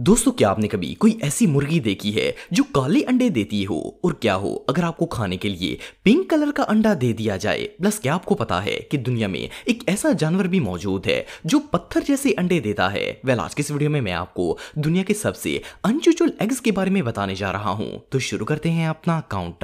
दोस्तों क्या आपने कभी कोई ऐसी मुर्गी देखी है जो काले अंडे देती हो और क्या हो अगर आपको खाने के लिए पिंक कलर का अंडा दे दिया जाए प्लस क्या आपको पता है कि दुनिया में एक ऐसा जानवर भी मौजूद है जो पत्थर जैसे अंडे देता है वेल आज के इस वीडियो में मैं आपको दुनिया के सबसे अनचुचुल एग्स के बारे में बताने जा रहा हूं तो शुरू करते हैं अपना काउंट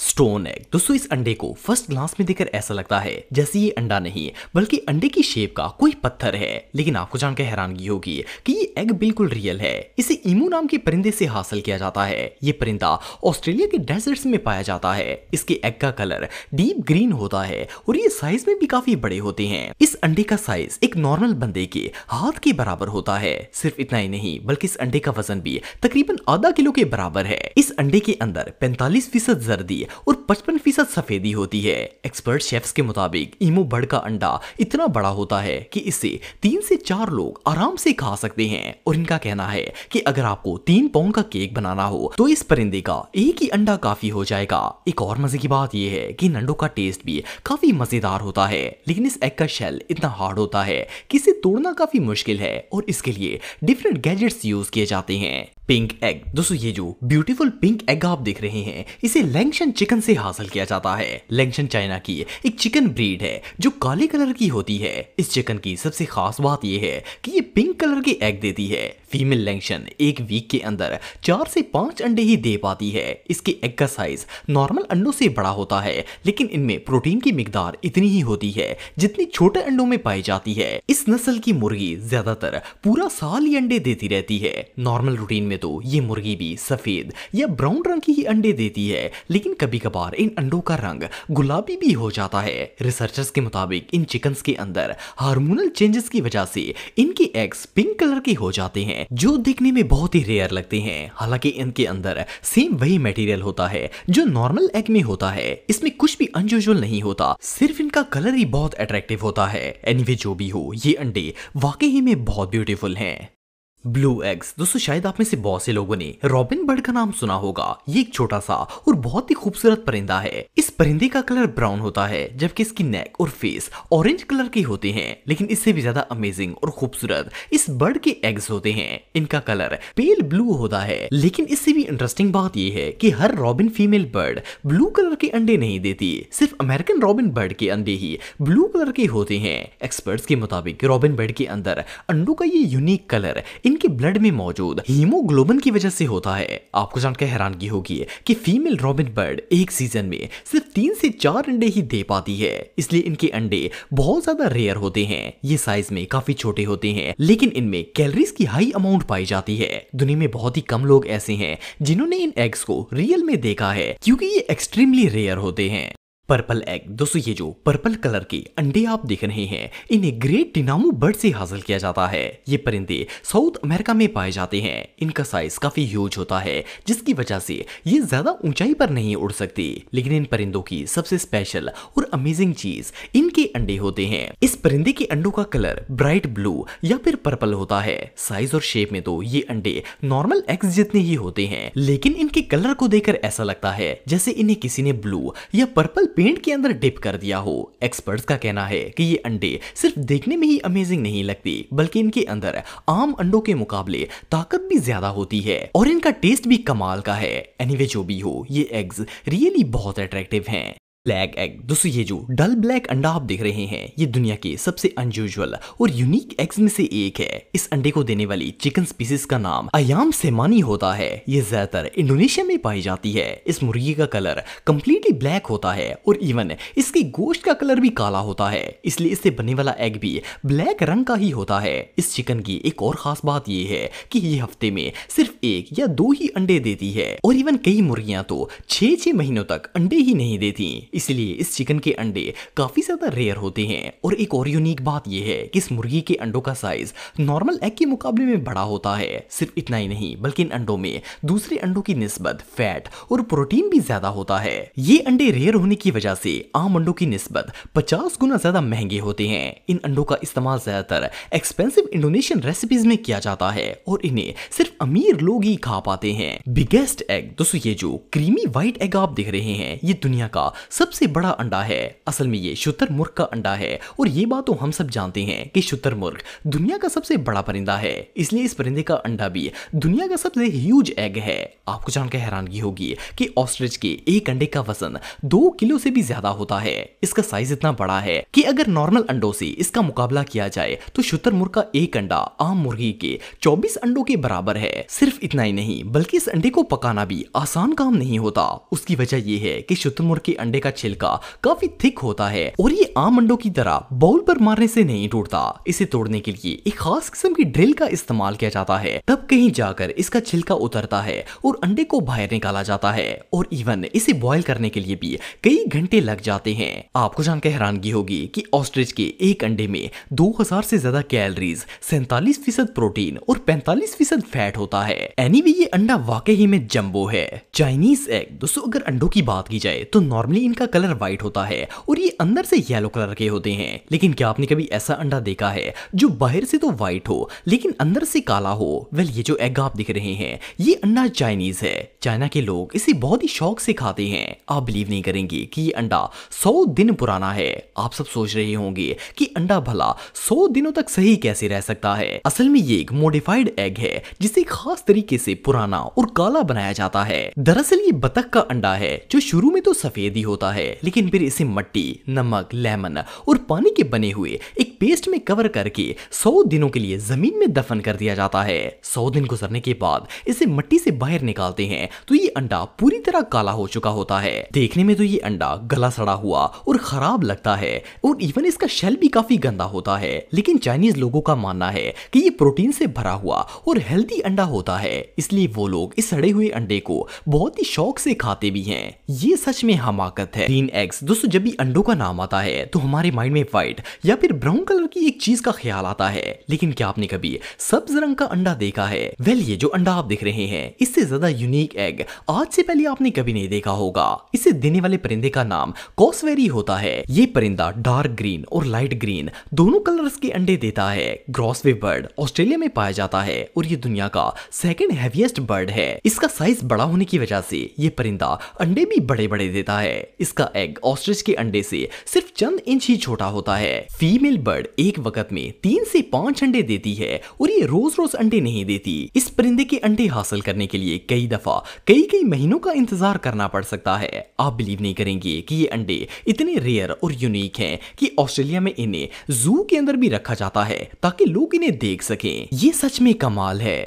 स्टोन एग दोस्तों इस अंडे को फर्स्ट ग्लास में देखकर ऐसा लगता है जैसे ये अंडा नहीं बल्कि अंडे की शेप का कोई पत्थर है लेकिन आपको जानकर हैरानगी होगी कि ये एग बिल्कुल रियल है इसे इमू नाम के परिंदे से हासिल किया जाता है ये परिंदा ऑस्ट्रेलिया के डेजर्ट्स में पाया जाता है इसके एग का कलर डीप ग्रीन होता है और ये साइज में भी काफी बड़े होते हैं इस अंडे का साइज एक नॉर्मल बंदे के हाथ के बराबर होता है सिर्फ इतना ही नहीं बल्कि इस अंडे का वजन भी तकरीबन आधा किलो के बराबर है इस अंडे के अंदर पैंतालीस फीसद जर्दी और 55 फीसद सफेदी होती है एक्सपर्ट शेफ्स के मुताबिक इमो बड़ का अंडा इतना बड़ा होता है कि इसे तीन से चार लोग आराम से खा सकते हैं और इनका कहना है कि अगर आपको तीन पाउंड का केक बनाना हो तो इस परिंदे का एक ही अंडा काफी हो जाएगा एक और मजे की बात यह है कि नंडो का टेस्ट भी काफी मजेदार होता है लेकिन इस एग का शेल इतना हार्ड होता है कि इसे तोड़ना काफी मुश्किल है और इसके लिए डिफरेंट गैजेट्स यूज किए जाते हैं पिंक एग दोस्तों ये जो ब्यूटीफुल पिंक एग आप देख रहे हैं इसे लैंगशन चिकन से हासिल किया जाता है लैंगशन चाइना की एक चिकन ब्रीड है जो काले कलर की होती है इस चिकन की सबसे खास बात यह है कि ये पिंक कलर के एग देती है फीमेल लैंगशन एक वीक के अंदर चार से पांच अंडे ही दे पाती है इसके एग का साइज नॉर्मल अंडों से बड़ा होता है लेकिन इनमें प्रोटीन की मिकदार इतनी ही होती है जितनी छोटे अंडों में पाई जाती है इस नस्ल की मुर्गी ज्यादातर पूरा साल ही अंडे देती रहती है नॉर्मल रूटीन में तो ये मुर्गी भी सफ़ेद या ब्राउन रंग की ही अंडे देती है लेकिन कभी कभार इन अंडों का रंग गुलाबी भी हो जाता है रिसर्चर्स के मुताबिक इन चिकन्स के अंदर हार्मोनल चेंजेस की वजह से इनके एग्स पिंक कलर के हो जाते हैं जो दिखने में बहुत ही रेयर लगते हैं हालांकि इनके अंदर सेम वही मेटीरियल होता है जो नॉर्मल एग में होता है इसमें कुछ भी अनयूजल नहीं होता सिर्फ इनका कलर ही बहुत अट्रैक्टिव होता है एनीवे anyway, जो भी हो ये अंडे वाकई में बहुत ब्यूटीफुल हैं ब्लू एग्स दोस्तों शायद आप में से बहुत से लोगों ने रॉबिन बर्ड का नाम सुना होगा ये एक छोटा सा और बहुत ही खूबसूरत परिंदा है इस परिंदे का कलर ब्राउन होता है जबकि इसकी नेक और फेस ऑरेंज कलर के होते हैं लेकिन इससे भी ज्यादा अमेजिंग और खूबसूरत इस बर्ड के एग्स होते हैं इनका कलर पेल ब्लू होता है लेकिन इससे भी इंटरेस्टिंग बात यह है की हर robin female bird blue colour के अंडे नहीं देती सिर्फ अमेरिकन रॉबिन बर्ड के अंडे ही ब्लू कलर के होते हैं एक्सपर्ट के मुताबिक रॉबिन बर्ड के अंदर अंडो का ये यूनिक कलर इनके ब्लड में मौजूद हीमोग्लोबिन की वजह से होता है आपको जानकर हैरानगी होगी कि फीमेल रॉबिन बर्ड एक सीजन में सिर्फ तीन से चार अंडे ही दे पाती है इसलिए इनके अंडे बहुत ज्यादा रेयर होते हैं ये साइज में काफी छोटे होते हैं लेकिन इनमें कैलोरीज की हाई अमाउंट पाई जाती है दुनिया में बहुत ही कम लोग ऐसे हैं जिन्होंने इन एग्स को रियल में देखा है क्योंकि ये एक्सट्रीमली रेयर होते हैं पर्पल एग दोस्तों ये जो पर्पल कलर के अंडे आप देख रहे हैं इन्हें ग्रेट डिनामो बर्ड से हासिल किया जाता है ये परिंदे साउथ अमेरिका में पाए जाते हैं इनका साइज काफी ह्यूज होता है जिसकी वजह से ये ज्यादा ऊंचाई पर नहीं उड़ सकते लेकिन इन परिंदों की सबसे स्पेशल और अमेजिंग चीज इनके अंडे होते हैं इस परिंदे के अंडो का कलर ब्राइट ब्लू या फिर पर्पल होता है साइज और शेप में तो ये अंडे नॉर्मल एग्स जितने ही होते हैं लेकिन इनके कलर को देखकर ऐसा लगता है जैसे इन्हें किसी ने ब्लू या पर्पल पेंट के अंदर डिप कर दिया हो एक्सपर्ट्स का कहना है कि ये अंडे सिर्फ देखने में ही अमेजिंग नहीं लगती बल्कि इनके अंदर आम अंडों के मुकाबले ताकत भी ज्यादा होती है और इनका टेस्ट भी कमाल का है एनीवे anyway, जो भी हो ये एग्स रियली बहुत अट्रैक्टिव हैं ब्लैक एग दोस्तों ये जो डल ब्लैक अंडा आप देख रहे हैं ये दुनिया के सबसे अनयूजल और यूनिक एग्स में से एक है इस अंडे को देने वाली चिकन स्पीसीज का नाम अयाम सेमानी होता है ये ज्यादातर इंडोनेशिया में पाई जाती है इस मुर्गी का कलर कम्प्लीटली ब्लैक होता है और इवन इसके गोश्त का कलर भी काला होता है इसलिए इससे बनने वाला एग भी ब्लैक रंग का ही होता है इस चिकन की एक और खास बात यह है की ये हफ्ते में सिर्फ एक या दो ही अंडे देती है और इवन कई मुर्गियाँ तो छह छह महीनों तक अंडे ही नहीं देती इसलिए इस चिकन के अंडे काफ़ी ज़्यादा रेयर होते हैं और एक और यूनिक बात यह है कि इस मुर्गी के अंडों का साइज नॉर्मल एग के मुकाबले में बड़ा होता है सिर्फ इतना ही नहीं बल्कि इन अंडों में दूसरे अंडों की नस्बत फैट और प्रोटीन भी ज्यादा होता है ये अंडे रेयर होने की वजह से आम अंडों की नस्बत पचास गुना ज्यादा महंगे होते हैं इन अंडों का इस्तेमाल ज्यादातर एक्सपेंसिव इंडोनेशियन रेसिपीज में किया जाता है और इन्हें सिर्फ अमीर लोग ही खा पाते हैं बिगेस्ट एग दोस्तों ये जो क्रीमी व्हाइट एग आप देख रहे हैं ये दुनिया का सबसे बड़ा अंडा है असल में ये मुर्ख का अंडा है और ये बात तो हम सब जानते हैं कि मुर्ख दुनिया का सबसे बड़ा परिंदा है इसलिए इस परिंदे का अंडा भी दुनिया का सबसे ह्यूज एग है आपको जानकर हैरानगी होगी कि ऑस्ट्रिच के एक अंडे का वजन दो किलो से भी ज्यादा होता है इसका साइज इतना बड़ा है कि अगर नॉर्मल अंडों से इसका मुकाबला किया जाए तो शुतरमुर्ग का एक अंडा आम मुर्गी के 24 अंडों के बराबर है सिर्फ इतना ही नहीं बल्कि इस अंडे को पकाना भी आसान काम नहीं होता उसकी वजह यह है कि मुर्ग के अंडे का का छिलका काफी थिक होता है और ये आम अंडों की तरह बॉल पर मारने से नहीं टूटता इसे तोड़ने के लिए एक खास किस्म की ड्रिल का इस्तेमाल किया जाता है तब कहीं जाकर इसका छिलका उतरता है और अंडे को बाहर निकाला जाता है और इवन इसे बॉयल करने के लिए भी कई घंटे लग जाते हैं आपको जानकर हैरानगी होगी कि ऑस्ट्रिच के एक अंडे में 2000 से ज्यादा कैलोरीज सैतालीस फीसद प्रोटीन और 45 फीसद फैट होता है एनी anyway, ये अंडा वाकई में जम्बो है चाइनीज एग दोस्तों अगर अंडों की बात की जाए तो नॉर्मली इनका इनका कलर व्हाइट होता है और ये अंदर से येलो कलर के होते हैं लेकिन क्या आपने कभी ऐसा अंडा देखा है जो बाहर से तो व्हाइट हो लेकिन अंदर से काला हो वेल ये जो एग आप दिख रहे हैं ये अंडा चाइनीज है चाइना के लोग इसे बहुत ही शौक से खाते हैं आप बिलीव नहीं करेंगे कि ये अंडा सौ दिन पुराना है आप सब सोच रहे होंगे कि अंडा भला सौ दिनों तक सही कैसे रह सकता है असल में ये एक मोडिफाइड एग है जिसे खास तरीके से पुराना और काला बनाया जाता है दरअसल ये बतख का अंडा है जो शुरू में तो सफेद ही होता होता है लेकिन फिर इसे मट्टी नमक लेमन और पानी के बने हुए एक पेस्ट में कवर करके 100 दिनों के लिए जमीन में दफन कर दिया जाता है 100 दिन गुजरने के बाद इसे मट्टी से बाहर निकालते हैं तो ये अंडा पूरी तरह काला हो चुका होता है देखने में तो ये अंडा गला सड़ा हुआ और खराब लगता है और इवन इसका शेल भी काफी गंदा होता है लेकिन चाइनीज लोगों का मानना है कि ये प्रोटीन से भरा हुआ और हेल्दी अंडा होता है इसलिए वो लोग इस सड़े हुए अंडे को बहुत ही शौक से खाते भी हैं ये सच में हमाकत है ग्रीन एग्स दोस्तों जब भी अंडों का नाम आता है तो हमारे माइंड में व्हाइट या फिर ब्राउन कलर की एक चीज का ख्याल आता है लेकिन क्या आपने कभी सब्ज रंग का अंडा देखा है वेल ये जो अंडा आप देख रहे हैं इससे ज्यादा यूनिक एग आज से पहले आपने कभी नहीं देखा होगा इसे देने वाले परिंदे का नाम कॉसवेरी होता है ये परिंदा डार्क ग्रीन और लाइट ग्रीन दोनों कलर के अंडे देता है ग्रॉसवे बर्ड ऑस्ट्रेलिया में पाया जाता है और ये दुनिया का सेकेंड हैवीएस्ट बर्ड है इसका साइज बड़ा होने की वजह से ये परिंदा अंडे भी बड़े बड़े देता है इसका एग ऑस्ट्रिच के अंडे से सिर्फ चंद इंच ही छोटा होता है फीमेल बर्ड बर्ड एक वक्त में तीन से पांच अंडे देती है और ये रोज रोज अंडे नहीं देती इस परिंदे के अंडे हासिल करने के लिए कई दफा कई कई महीनों का इंतजार करना पड़ सकता है आप बिलीव नहीं करेंगे कि ये अंडे इतने रेयर और यूनिक हैं कि ऑस्ट्रेलिया में इन्हें जू के अंदर भी रखा जाता है ताकि लोग इन्हें देख सकें ये सच में कमाल है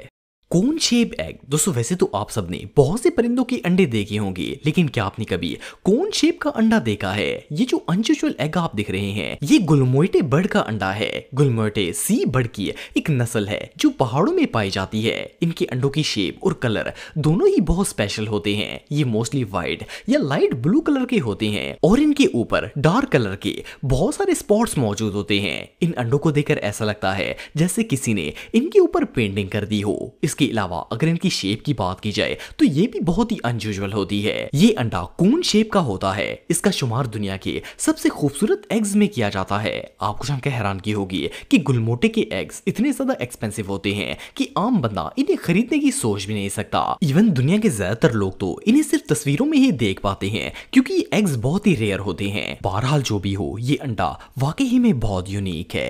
कौन शेप एग दोस्तों वैसे तो आप सबने बहुत से परिंदों के अंडे देखे होंगे लेकिन क्या आपने कभी कौन शेप का अंडा देखा है ये जो अनयूजल एग आप देख रहे हैं ये गुलमोटे बर्ड का अंडा है गुलमोटे सी बर्ड की एक नस्ल है जो पहाड़ों में पाई जाती है इनके अंडों की शेप और कलर दोनों ही बहुत स्पेशल होते हैं ये मोस्टली व्हाइट या लाइट ब्लू कलर के होते हैं और इनके ऊपर डार्क कलर के बहुत सारे स्पॉट्स मौजूद होते हैं इन अंडों को देखकर ऐसा लगता है जैसे किसी ने इनके ऊपर पेंटिंग कर दी हो इसके इसके अलावा अगर इनकी शेप की बात की जाए तो ये भी बहुत ही अनयूजल होती है ये अंडा कौन शेप का होता है इसका शुमार दुनिया के सबसे खूबसूरत एग्स में किया जाता है आपको जानकर हैरान की होगी कि गुलमोटे के एग्स इतने ज्यादा एक्सपेंसिव होते हैं कि आम बंदा इन्हें खरीदने की सोच भी नहीं सकता इवन दुनिया के ज्यादातर लोग तो इन्हें सिर्फ तस्वीरों में ही देख पाते हैं क्योंकि ये एग्स बहुत ही रेयर होते हैं बहरहाल जो भी हो ये अंडा वाकई में बहुत यूनिक है